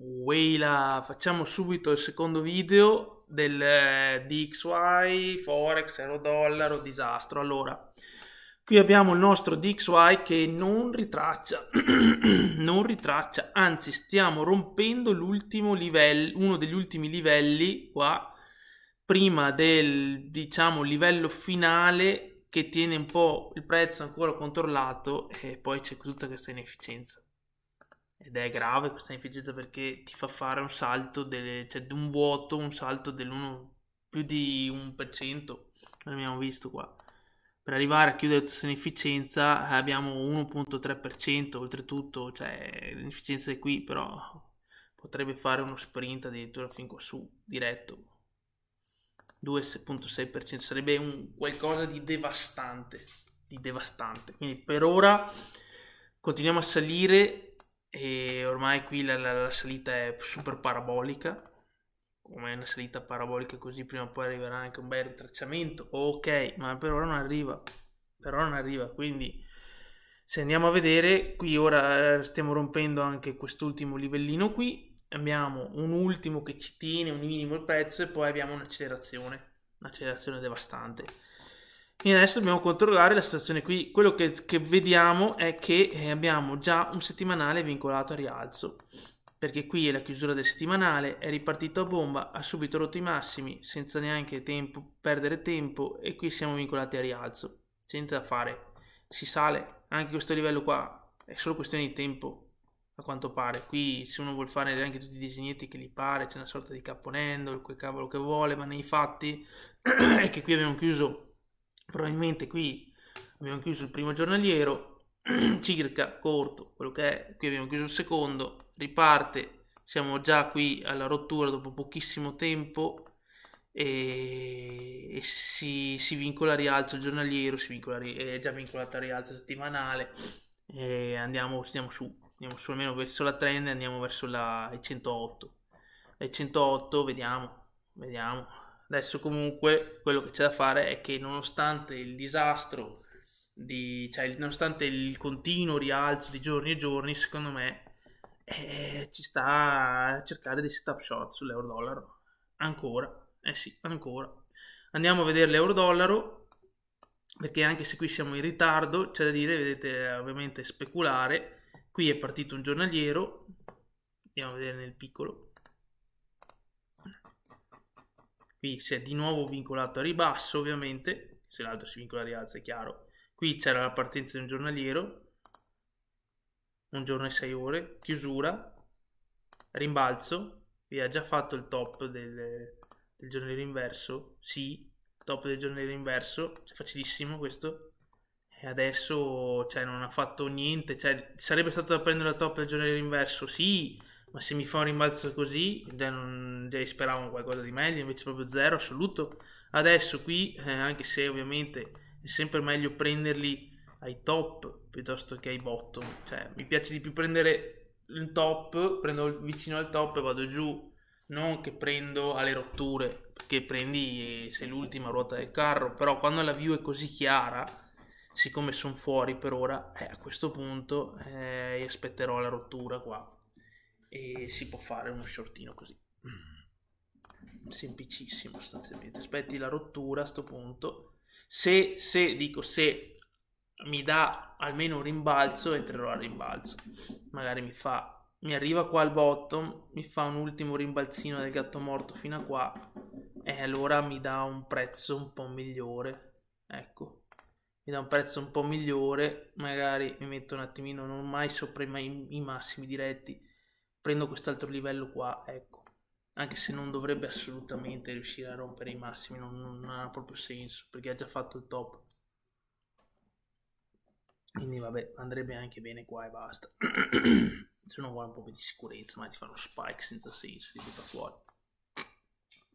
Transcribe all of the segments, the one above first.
Weila, facciamo subito il secondo video del eh, DXY, Forex, Euro Dollaro, disastro. Allora, qui abbiamo il nostro DXY che non ritraccia, non ritraccia, anzi stiamo rompendo l'ultimo livello, uno degli ultimi livelli qua, prima del, diciamo, livello finale che tiene un po' il prezzo ancora controllato e poi c'è tutta questa inefficienza ed è grave questa inefficienza perché ti fa fare un salto delle, cioè di un vuoto, un salto dell'1 più di 1%, l'abbiamo visto qua. Per arrivare a chiudere questa inefficienza eh, abbiamo 1.3%, oltretutto, cioè l'inefficienza è qui, però potrebbe fare uno sprint addirittura fin qua su, diretto. 2.6% sarebbe un qualcosa di devastante, di devastante. Quindi per ora continuiamo a salire e ormai qui la, la, la, salita è super parabolica come una salita parabolica così prima o poi arriverà anche un bel ritracciamento ok ma per ora non arriva per ora non arriva quindi se andiamo a vedere qui ora eh, stiamo rompendo anche quest'ultimo livellino qui abbiamo un ultimo che ci tiene un minimo il prezzo e poi abbiamo un'accelerazione un'accelerazione devastante e adesso dobbiamo controllare la situazione qui. Quello che, che vediamo è che eh, abbiamo già un settimanale vincolato a rialzo. Perché qui è la chiusura del settimanale, è ripartito a bomba, ha subito rotto i massimi senza neanche tempo, perdere tempo e qui siamo vincolati a rialzo. C'è niente da fare. Si sale anche questo livello qua, è solo questione di tempo a quanto pare. Qui se uno vuole fare anche tutti i disegnetti che gli pare, c'è una sorta di caponendo, quel cavolo che vuole, ma nei fatti è che qui abbiamo chiuso probabilmente qui abbiamo chiuso il primo giornaliero circa corto quello che è qui abbiamo chiuso il secondo riparte siamo già qui alla rottura dopo pochissimo tempo e, e si, si, vincola al rialzo giornaliero si vincola, è già vincolata a rialzo settimanale e andiamo, andiamo su andiamo su almeno verso la trend andiamo verso la, 108 e 108 vediamo vediamo Adesso comunque quello che c'è da fare è che nonostante il disastro, di, cioè nonostante il continuo rialzo di giorni e giorni, secondo me eh, ci sta a cercare dei setup shot sull'euro-dollaro. Ancora, eh sì, ancora. Andiamo a vedere l'euro-dollaro perché anche se qui siamo in ritardo, c'è da dire, vedete ovviamente speculare. Qui è partito un giornaliero, andiamo a vedere nel piccolo qui si è di nuovo vincolato a ribasso ovviamente, se l'altro si vincola a rialzo è chiaro, qui c'era la partenza di un giornaliero, un giorno e 6 ore, chiusura, rimbalzo, vi ha già fatto il top del, del giornaliero inverso, sì, top del giornaliero inverso, è facilissimo questo, e adesso cioè, non ha fatto niente, cioè, sarebbe stato da prendere la top del giornaliero inverso, sì, ma se mi fa un rimbalzo così, non, speravo qualcosa di meglio, invece proprio zero assoluto. Adesso qui, eh, anche se ovviamente è sempre meglio prenderli ai top piuttosto che ai bottom, cioè mi piace di più prendere il top, prendo vicino al top e vado giù, non che prendo alle rotture, perché prendi eh, sei l'ultima ruota del carro, però quando la view è così chiara, siccome sono fuori per ora, eh, a questo punto eh, aspetterò la rottura qua e si può fare uno shortino così mm. semplicissimo sostanzialmente aspetti la rottura a sto punto se, se dico se mi dà almeno un rimbalzo entrerò al rimbalzo magari mi fa mi arriva qua al bottom mi fa un ultimo rimbalzino del gatto morto fino a qua e allora mi dà un prezzo un po' migliore ecco mi dà un prezzo un po' migliore magari mi metto un attimino non mai sopra i, i massimi diretti prendo quest'altro livello qua, ecco, anche se non dovrebbe assolutamente riuscire a rompere i massimi, non, non ha proprio senso, perché ha già fatto il top. Quindi vabbè, andrebbe anche bene qua e basta. se non vuole un po' di sicurezza, ma ti fa uno spike senza senso, ti butta fuori.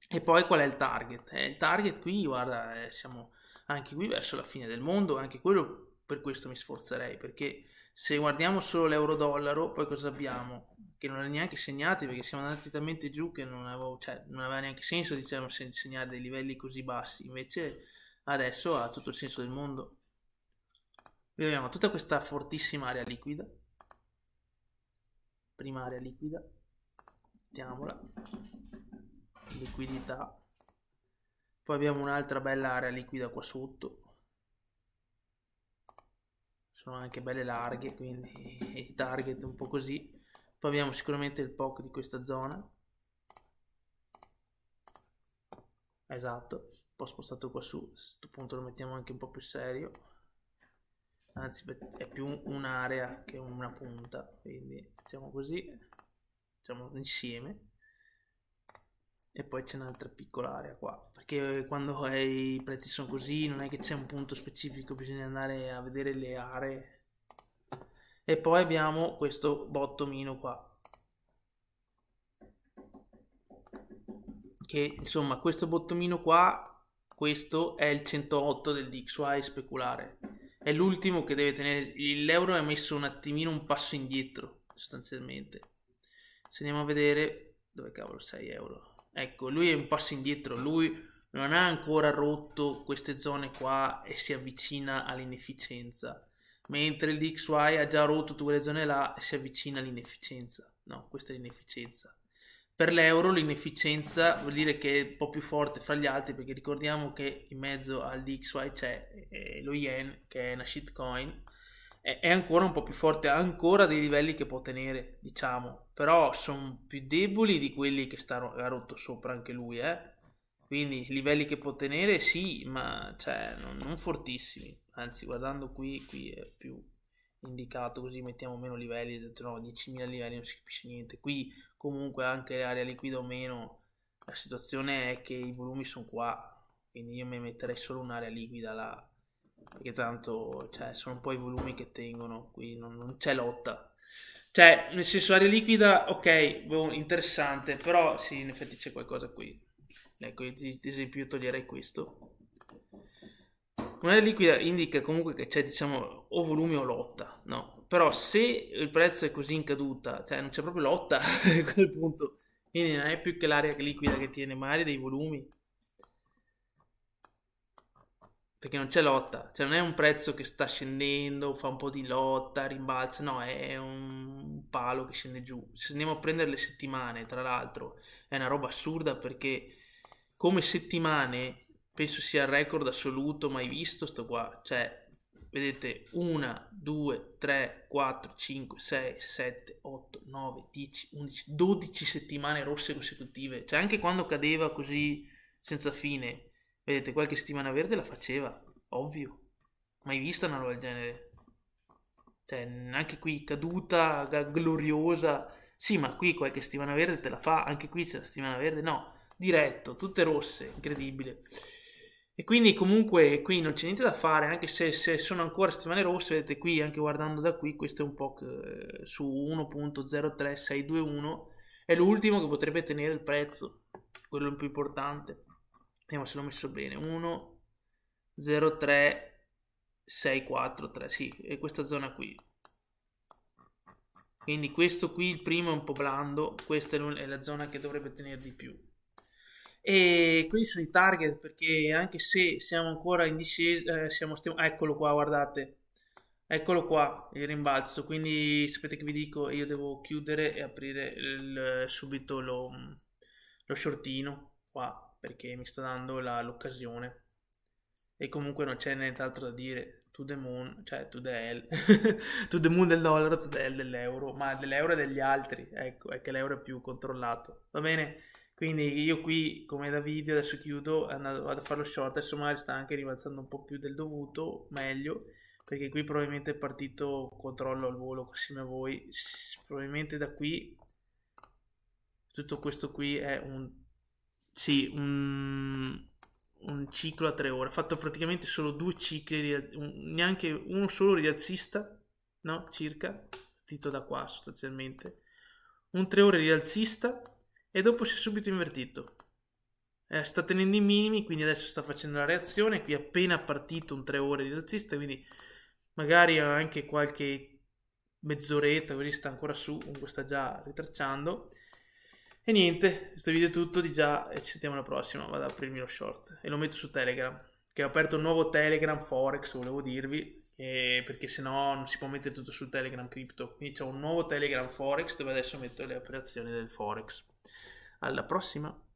E poi qual è il target? Eh, il target qui, guarda, eh, siamo anche qui verso la fine del mondo, anche quello per questo mi sforzerei, perché se guardiamo solo l'euro-dollaro, poi cosa abbiamo? che non era neanche segnati perché siamo andati talmente giù che non, avevo, cioè, non aveva neanche senso diciamo, segnare dei livelli così bassi. Invece adesso ha tutto il senso del mondo. Qui abbiamo tutta questa fortissima area liquida. Prima area liquida. Mettiamola. Liquidità. Poi abbiamo un'altra bella area liquida qua sotto. Sono anche belle larghe, quindi i target un po' così poi abbiamo sicuramente il POC di questa zona. Esatto, un po' spostato qua su, a questo punto lo mettiamo anche un po' più serio. Anzi, è più un'area che una punta, quindi facciamo così, facciamo insieme. E poi c'è un'altra piccola area qua, perché quando i prezzi sono così non è che c'è un punto specifico, bisogna andare a vedere le aree e poi abbiamo questo bottomino qua che insomma questo bottomino qua questo è il 108 del DXY speculare è l'ultimo che deve tenere l'euro è messo un attimino un passo indietro sostanzialmente se andiamo a vedere dove cavolo 6 euro ecco lui è un passo indietro lui non ha ancora rotto queste zone qua e si avvicina all'inefficienza mentre il DXY ha già rotto tutte le zone là e si avvicina all'inefficienza. No, questa è l'inefficienza. Per l'euro l'inefficienza vuol dire che è un po' più forte fra gli altri perché ricordiamo che in mezzo al DXY c'è eh, lo yen che è una shitcoin è ancora un po' più forte, ancora dei livelli che può tenere, diciamo, però sono più deboli di quelli che sta, ha rotto sopra anche lui, eh? Quindi livelli che può tenere sì, ma cioè, non, non, fortissimi. Anzi, guardando qui, qui è più indicato, così mettiamo meno livelli, no, 10.000 livelli non si capisce niente. Qui comunque anche l'area liquida o meno, la situazione è che i volumi sono qua, quindi io mi metterei solo un'area liquida là, perché tanto cioè, sono un po' i volumi che tengono, qui non, non c'è lotta. Cioè, nel senso, aria liquida, ok, boh, interessante, però sì, in effetti c'è qualcosa qui. Ecco, ad esempio, io toglierei questo. Moneta liquida indica comunque che c'è, diciamo, o volume o lotta, no? Però se il prezzo è così in caduta, cioè non c'è proprio lotta a quel punto, quindi non è più che l'area liquida che tiene, ma dei volumi. Perché non c'è lotta, cioè non è un prezzo che sta scendendo, fa un po' di lotta, rimbalza, no, è un palo che scende giù. Se andiamo a prendere le settimane, tra l'altro, è una roba assurda perché come settimane penso sia il record assoluto mai visto sto qua, cioè vedete 1, 2, 3, 4, 5, 6, 7, 8, 9, 10, 11, 12 settimane rosse consecutive, cioè anche quando cadeva così senza fine, vedete qualche settimana verde la faceva, ovvio, mai vista una roba del genere, cioè anche qui caduta gloriosa, sì ma qui qualche settimana verde te la fa, anche qui c'è la settimana verde, no, diretto, tutte rosse, incredibile. E quindi comunque qui non c'è niente da fare, anche se, se, sono ancora settimane rosse, vedete qui, anche guardando da qui, questo è un po' eh, su 1.03621, è l'ultimo che potrebbe tenere il prezzo, quello più importante. Vediamo se l'ho messo bene, 1.03643, sì, è questa zona qui. Quindi questo qui, il primo è un po' blando, questa è la zona che dovrebbe tenere di più. E quindi sono i target perché anche se siamo ancora in discesa, eh, siamo stiamo, eccolo qua, guardate, eccolo qua il rimbalzo. Quindi sapete che vi dico, io devo chiudere e aprire il, subito lo, lo shortino qua perché mi sta dando l'occasione. E comunque non c'è nient'altro da dire. To the moon, cioè to the hell, to the moon del dollaro, to the hell dell'euro, ma dell'euro e degli altri. Ecco, è che l'euro è più controllato. Va bene? Quindi io qui, come da video, adesso chiudo, vado a fare lo short, adesso magari sta anche ribalzando un po' più del dovuto, meglio, perché qui probabilmente è partito controllo al volo assieme a voi, probabilmente da qui tutto questo qui è un, sì, un, un ciclo a tre ore, ho fatto praticamente solo due cicli, un, neanche uno solo rialzista, no? Circa, partito da qua sostanzialmente, un tre ore rialzista e dopo si è subito invertito. Eh, sta tenendo i minimi, quindi adesso sta facendo la reazione. Qui è appena partito un 3 ore di razzista, quindi magari anche qualche mezz'oretta, così sta ancora su, comunque sta già ritracciando. E niente, questo video è tutto di già e ci sentiamo alla prossima, vado ad aprirmi lo short e lo metto su Telegram, che ho aperto un nuovo Telegram Forex, volevo dirvi, eh, perché sennò non si può mettere tutto sul Telegram Crypto. Quindi c'è un nuovo Telegram Forex dove adesso metto le operazioni del Forex. Alla prossima!